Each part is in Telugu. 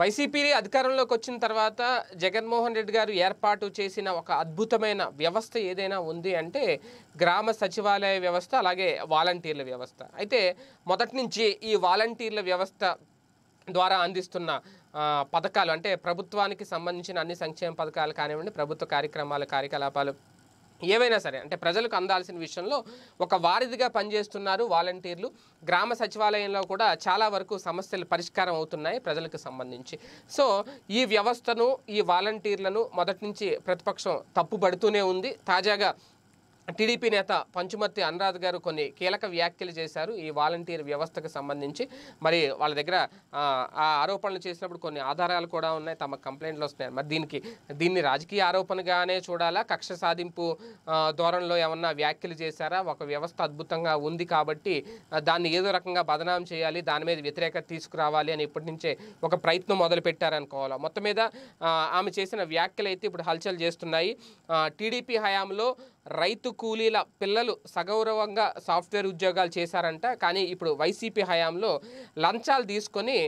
వైసీపీ అధికారంలోకి వచ్చిన తర్వాత జగన్మోహన్ రెడ్డి గారు ఏర్పాటు చేసిన ఒక అద్భుతమైన వ్యవస్థ ఏదైనా ఉంది అంటే గ్రామ సచివాలయ వ్యవస్థ అలాగే వాలంటీర్ల వ్యవస్థ అయితే మొదటి నుంచి ఈ వాలంటీర్ల వ్యవస్థ ద్వారా అందిస్తున్న పథకాలు అంటే ప్రభుత్వానికి సంబంధించిన అన్ని సంక్షేమ పథకాలు కానివ్వండి ప్రభుత్వ కార్యక్రమాలు కార్యకలాపాలు ఏవైనా సరే అంటే ప్రజలకు అందాల్సిన విషయంలో ఒక వారిదిగా పనిచేస్తున్నారు వాలంటీర్లు గ్రామ సచివాలయంలో కూడా చాలా వరకు సమస్యలు పరిష్కారం అవుతున్నాయి ప్రజలకు సంబంధించి సో ఈ వ్యవస్థను ఈ వాలంటీర్లను మొదటి నుంచి ప్రతిపక్షం తప్పుబడుతూనే ఉంది తాజాగా టీడీపీ నేత పంచుమర్తి అనురాధ్ గారు కొన్ని కీలక వ్యాఖ్యలు చేశారు ఈ వాలంటీర్ వ్యవస్థకు సంబంధించి మరి వాళ్ళ దగ్గర ఆ ఆరోపణలు చేసినప్పుడు కొన్ని ఆధారాలు కూడా ఉన్నాయి తమ కంప్లైంట్లు వస్తున్నాయి మరి దీనికి దీన్ని రాజకీయ ఆరోపణగానే చూడాలా కక్ష సాధింపు ధోరణిలో ఏమన్నా వ్యాఖ్యలు చేశారా ఒక వ్యవస్థ అద్భుతంగా ఉంది కాబట్టి దాన్ని ఏదో రకంగా బదనాం చేయాలి దాని మీద వ్యతిరేకత తీసుకురావాలి అని ఇప్పటి నుంచే ఒక ప్రయత్నం మొదలు పెట్టారనుకోవాలా మొత్తం మీద ఆమె చేసిన వ్యాఖ్యలు అయితే ఇప్పుడు హల్చల్ చేస్తున్నాయి టీడీపీ హయాంలో రైతు కూలీల పిల్లలు సగౌరవంగా సాఫ్ట్వేర్ ఉద్యోగాలు చేశారంట కానీ ఇప్పుడు వైసీపీ హయాంలో లంచాలు తీసుకొని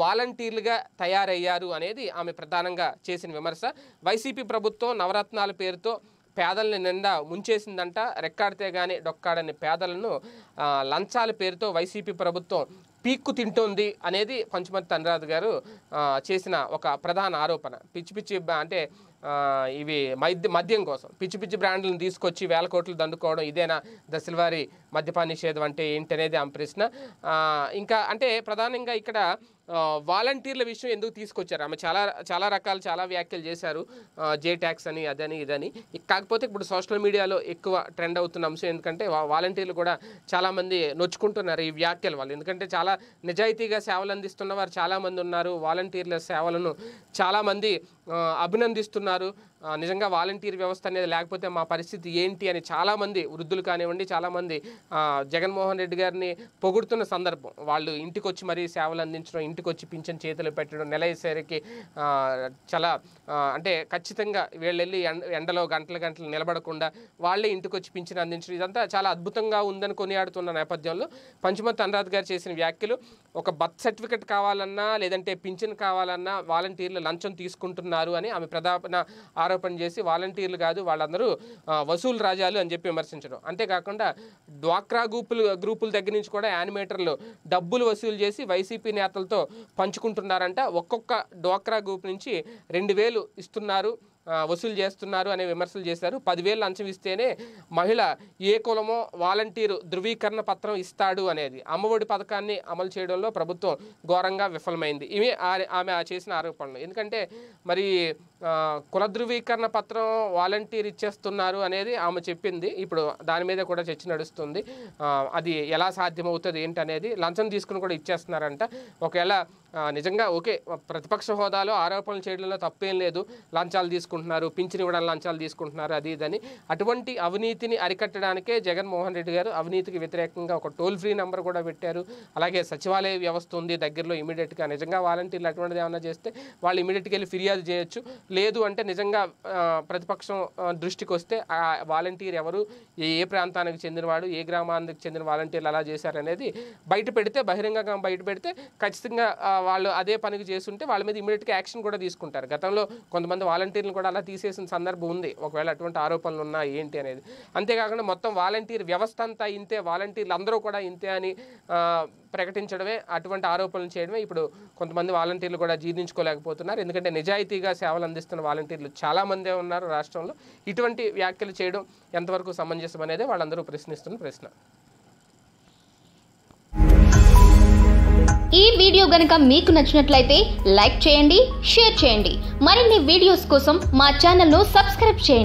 వాలంటీర్లుగా తయారయ్యారు అనేది ఆమె ప్రధానంగా చేసిన విమర్శ వైసీపీ ప్రభుత్వం నవరత్నాల పేరుతో పేదల్ని నిండా ముంచేసిందంట రెక్కాడితే కానీ డొక్కాడని పేదలను లంచాల పేరుతో వైసీపీ ప్రభుత్వం పీక్కు తింటోంది అనేది పంచమతి అనురాధ్ గారు చేసిన ఒక ప్రధాన ఆరోపణ పిచ్చి పిచ్చి అంటే ఇవి మద్య మద్యం కోసం పిచ్చి పిచ్చి బ్రాండ్లను తీసుకొచ్చి వేల కోట్లు దండుకోవడం ఇదేనా దశలవారి మద్యపాన నిషేధం అంటే ఏంటనేది ఆమె ప్రశ్న ఇంకా అంటే ప్రధానంగా ఇక్కడ వాలంటీర్ల విషయం ఎందుకు తీసుకొచ్చారు ఆమె చాలా చాలా రకాలు చాలా వ్యాఖ్యలు చేశారు జే ట్యాక్స్ అని అదని ఇదని కాకపోతే ఇప్పుడు సోషల్ మీడియాలో ఎక్కువ ట్రెండ్ అవుతున్న అంశం ఎందుకంటే వాలంటీర్లు కూడా చాలామంది నొచ్చుకుంటున్నారు ఈ వ్యాఖ్యలు వాళ్ళు ఎందుకంటే చాలా కూడా నిజాయితీగా సేవలు అందిస్తున్న వారు చాలామంది ఉన్నారు వాలంటీర్ల సేవలను చాలామంది అభినందిస్తున్నారు నిజంగా వాలంటీర్ వ్యవస్థ అనేది లేకపోతే మా పరిస్థితి ఏంటి అని చాలామంది వృద్ధులు కానివ్వండి చాలామంది జగన్మోహన్ రెడ్డి గారిని పొగుడుతున్న సందర్భం వాళ్ళు ఇంటికి వచ్చి మరీ సేవలు అందించడం ఇంటికి వచ్చి పింఛన్ చేతులు పెట్టడం నెల చాలా అంటే ఖచ్చితంగా వీళ్ళెళ్ళి ఎండలో గంటల గంటలు నిలబడకుండా వాళ్ళే ఇంటికి వచ్చి పింఛన్ అందించడం ఇదంతా చాలా అద్భుతంగా ఉందని కొనియాడుతున్న నేపథ్యంలో పంచమత్ అనురాధ్ గారు చేసిన వ్యాఖ్యలు ఒక బర్త్ సర్టిఫికెట్ కావాలన్నా లేదంటే పింఛన్ కావాలన్నా వాలంటీర్లు లంచం తీసుకుంటున్నారు అని ఆమె ప్రధాన ఆరోగ్య ఆరోపణ చేసి వాలంటీర్లు కాదు వాళ్ళందరూ వసూలు రాజాలు అని చెప్పి విమర్శించడం అంతేకాకుండా డ్వాక్రా గ్రూపులు గ్రూపుల దగ్గర నుంచి కూడా యానిమేటర్లు డబ్బులు వసూలు చేసి వైసీపీ నేతలతో పంచుకుంటున్నారంట ఒక్కొక్క డ్వాక్రా గ్రూప్ నుంచి రెండు వేలు ఇస్తున్నారు వసూలు చేస్తున్నారు అనే విమర్శలు చేశారు పదివేలు లంచం ఇస్తేనే మహిళ ఏ కులమో వాలంటీరు ధృవీకరణ పత్రం ఇస్తాడు అనేది అమ్మఒడి పథకాన్ని అమలు చేయడంలో ప్రభుత్వం ఘోరంగా విఫలమైంది ఇవి ఆమె చేసిన ఆరోపణలు ఎందుకంటే మరి కుల ధృవీకరణ పత్రం వాలంటీర్ ఇచ్చేస్తున్నారు అనేది ఆమె చెప్పింది ఇప్పుడు దాని మీద కూడా చర్చ నడుస్తుంది అది ఎలా సాధ్యమవుతుంది ఏంటనేది లంచం తీసుకుని కూడా ఇచ్చేస్తున్నారంట ఒకవేళ నిజంగా ఓకే ప్రతిపక్ష హోదాలో ఆరోపణలు చేయడంలో తప్పేం లేదు లంచాలు తీసుకుంటున్నారు పింఛన్ ఇవ్వడానికి లంచాలు తీసుకుంటున్నారు అది ఇదని అటువంటి అవినీతిని అరికట్టడానికే జగన్మోహన్ రెడ్డి గారు అవినీతికి వ్యతిరేకంగా ఒక టోల్ ఫ్రీ నెంబర్ కూడా పెట్టారు అలాగే సచివాలయ వ్యవస్థ ఉంది దగ్గరలో ఇమీడియట్గా నిజంగా వాలంటీర్లు అటువంటిది ఏమైనా చేస్తే వాళ్ళు ఇమీడియట్గా వెళ్ళి ఫిర్యాదు చేయొచ్చు లేదు అంటే నిజంగా ప్రతిపక్షం దృష్టికి వస్తే ఆ వాలంటీర్ ఎవరు ఏ ప్రాంతానికి చెందినవాడు ఏ గ్రామానికి చెందిన వాలంటీర్లు అలా చేశారనేది బయట పెడితే బహిరంగంగా బయట పెడితే ఖచ్చితంగా వాళ్ళు అదే పనికి చేస్తుంటే వాళ్ళ మీద ఇమీడియట్గా యాక్షన్ కూడా తీసుకుంటారు గతంలో కొంతమంది వాలంటీర్లు కూడా అలా తీసేసిన సందర్భం ఉంది ఒకవేళ అటువంటి ఆరోపణలు ఉన్నా ఏంటి అనేది అంతేకాకుండా మొత్తం వాలంటీర్ వ్యవస్థ అంతా ఇంతే వాలంటీర్లు అందరూ కూడా ఇంతే అని ప్రకటించడమే అటువంటి ఆరోపణలు చేయడమే ఇప్పుడు కొంతమంది వాలంటీర్లు కూడా జీర్ణించుకోలేకపోతున్నారు ఎందుకంటే నిజాయితీగా సేవలు అందిస్తున్న వాలంటీర్లు చాలామందే ఉన్నారు రాష్ట్రంలో ఇటువంటి వ్యాఖ్యలు చేయడం ఎంతవరకు సమంజసం అనేది వాళ్ళందరూ ప్రశ్నిస్తున్న ప్రశ్న ఈ వీడియో గనుక మీకు నచ్చినట్లయితే లైక్ చేయండి షేర్ చేయండి మరిన్ని వీడియోస్ కోసం మా ఛానల్ను సబ్స్క్రైబ్ చేయండి